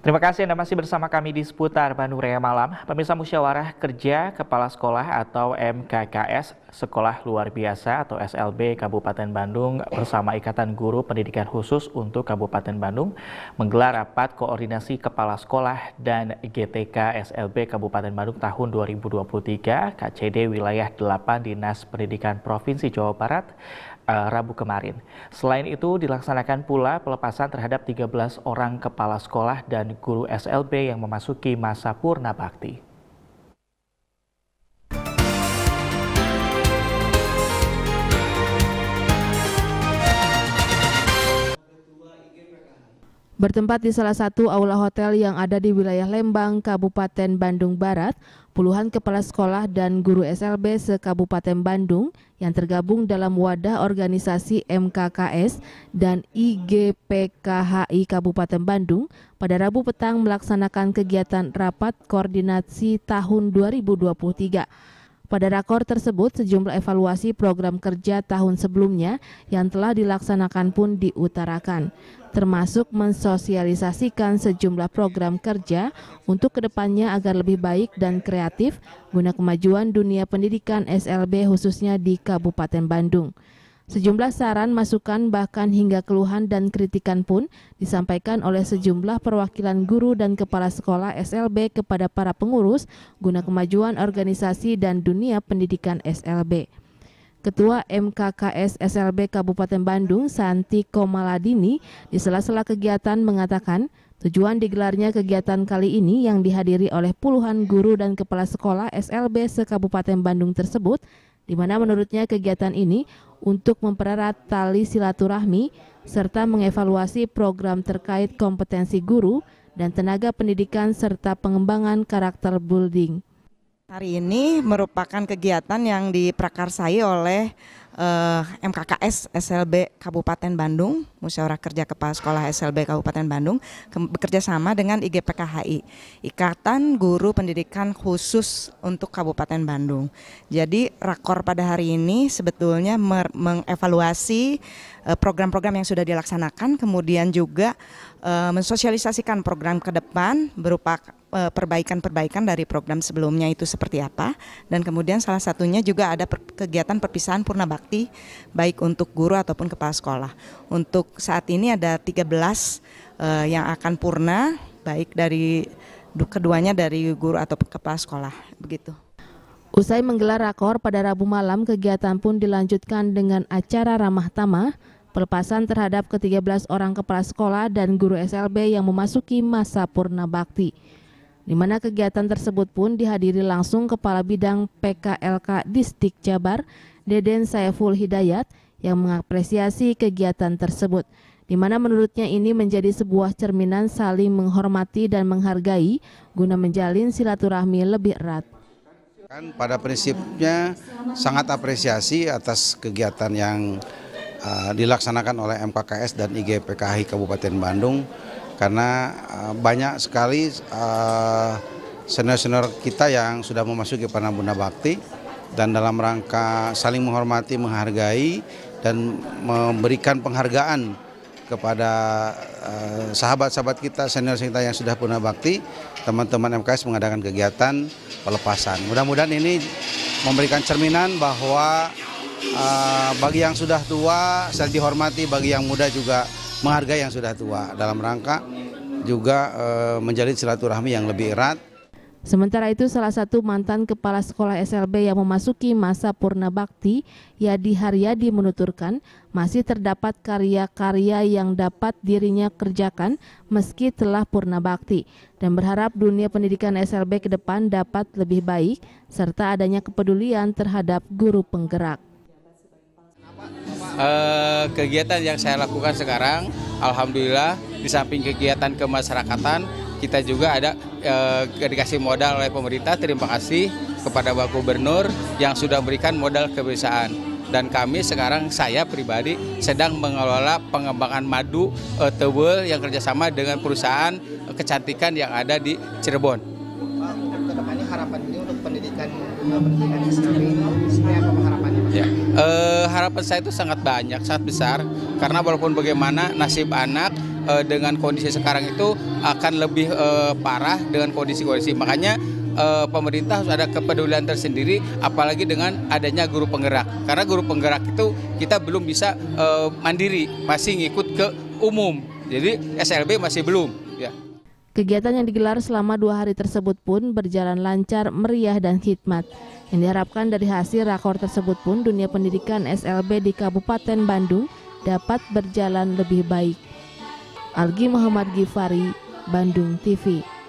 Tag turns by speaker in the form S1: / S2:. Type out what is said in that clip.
S1: Terima kasih Anda masih bersama kami di seputar Bandung Raya Malam. Pemirsa Musyawarah Kerja Kepala Sekolah atau MKKS Sekolah Luar Biasa atau SLB Kabupaten Bandung bersama Ikatan Guru Pendidikan Khusus untuk Kabupaten Bandung menggelar rapat koordinasi kepala sekolah dan GTK SLB Kabupaten Bandung tahun 2023 KCD wilayah 8 Dinas Pendidikan Provinsi Jawa Barat eh, Rabu kemarin. Selain itu dilaksanakan pula pelepasan terhadap 13 orang kepala sekolah dan guru SLB yang memasuki masa purna bakti.
S2: Bertempat di salah satu aula hotel yang ada di wilayah Lembang, Kabupaten Bandung Barat, puluhan kepala sekolah dan guru SLB se-Kabupaten Bandung yang tergabung dalam wadah organisasi MKKS dan IGPKHI Kabupaten Bandung pada Rabu petang melaksanakan kegiatan rapat koordinasi tahun 2023. Pada rakor tersebut, sejumlah evaluasi program kerja tahun sebelumnya yang telah dilaksanakan pun diutarakan, termasuk mensosialisasikan sejumlah program kerja untuk kedepannya agar lebih baik dan kreatif guna kemajuan dunia pendidikan SLB khususnya di Kabupaten Bandung. Sejumlah saran, masukan, bahkan hingga keluhan dan kritikan pun disampaikan oleh sejumlah perwakilan guru dan kepala sekolah SLB kepada para pengurus guna kemajuan organisasi dan dunia pendidikan SLB. Ketua MKKS SLB Kabupaten Bandung, Santi Komaladini, di sela-sela kegiatan mengatakan, Tujuan digelarnya kegiatan kali ini yang dihadiri oleh puluhan guru dan kepala sekolah SLB se-Kabupaten Bandung tersebut di mana menurutnya kegiatan ini untuk mempererat tali silaturahmi serta mengevaluasi program terkait kompetensi guru dan tenaga pendidikan serta pengembangan karakter building.
S3: Hari ini merupakan kegiatan yang diprakarsai oleh uh, eh, MKKS SLB Kabupaten Bandung, Musyawarah Kerja Kepala Sekolah SLB Kabupaten Bandung bekerja sama dengan IGPKHI, Ikatan Guru Pendidikan Khusus untuk Kabupaten Bandung. Jadi rakor pada hari ini sebetulnya mengevaluasi eh, program-program uh, yang sudah dilaksanakan, kemudian juga uh, mensosialisasikan program ke depan berupa Eh, perbaikan-perbaikan dari program sebelumnya itu seperti apa dan kemudian salah satunya juga ada kegiatan perpisahan purna bakti baik untuk guru ataupun kepala sekolah. Untuk saat ini ada 13 uh, eh, yang akan purna baik dari keduanya dari guru atau kepala sekolah begitu.
S2: Usai menggelar rakor pada Rabu malam, kegiatan pun dilanjutkan dengan acara ramah tamah, pelepasan terhadap ke-13 orang kepala sekolah dan guru SLB yang memasuki masa purna bakti di mana kegiatan tersebut pun dihadiri langsung Kepala Bidang PKLK Distik Jabar, Deden Saiful Hidayat, yang mengapresiasi kegiatan tersebut, di mana menurutnya ini menjadi sebuah cerminan saling menghormati dan menghargai guna menjalin silaturahmi lebih erat.
S4: Kan pada prinsipnya sangat apresiasi atas kegiatan yang uh, dilaksanakan oleh MKKS dan IGPKHI Kabupaten Bandung karena eh, banyak sekali eh, senior-senior kita yang sudah memasuki Panabunda Bakti dan dalam rangka saling menghormati, menghargai dan memberikan penghargaan kepada eh, sahabat-sahabat kita, senior senior kita yang sudah punya bakti, teman-teman MKS mengadakan kegiatan pelepasan. Mudah-mudahan ini memberikan cerminan bahwa uh, bagi yang sudah tua saya dihormati, bagi yang muda juga menghargai yang sudah tua dalam rangka juga e, menjalin silaturahmi yang lebih erat.
S2: Sementara itu salah satu mantan kepala sekolah SLB yang memasuki masa purna bakti, Yadi Haryadi menuturkan, masih terdapat karya-karya yang dapat dirinya kerjakan meski telah purna bakti dan berharap dunia pendidikan SLB ke depan dapat lebih baik serta adanya kepedulian terhadap guru penggerak
S5: eh, kegiatan yang saya lakukan sekarang, alhamdulillah di samping kegiatan kemasyarakatan, kita juga ada eh, dikasih modal oleh pemerintah. Terima kasih kepada Bapak Gubernur yang sudah memberikan modal kebiasaan. Dan kami sekarang, saya pribadi sedang mengelola pengembangan madu eh, Tebel yang kerjasama dengan perusahaan kecantikan yang ada di Cirebon.
S1: Pak, harapan
S5: ini untuk pendidikan eh, pendidikan ini Ya, e, harapan saya itu sangat banyak, sangat besar. Karena walaupun bagaimana nasib anak e, dengan kondisi sekarang itu akan lebih e, parah dengan kondisi-kondisi. Makanya e, pemerintah harus ada kepedulian tersendiri, apalagi dengan adanya guru penggerak. Karena guru penggerak itu kita belum bisa e, mandiri, masih ngikut ke umum. Jadi SLB masih belum. Ya.
S2: Kegiatan yang digelar selama dua hari tersebut pun berjalan lancar, meriah, dan khidmat. Yang diharapkan dari hasil rakor tersebut pun dunia pendidikan SLB di Kabupaten Bandung dapat berjalan lebih baik. Algi Muhammad Gifari, Bandung TV.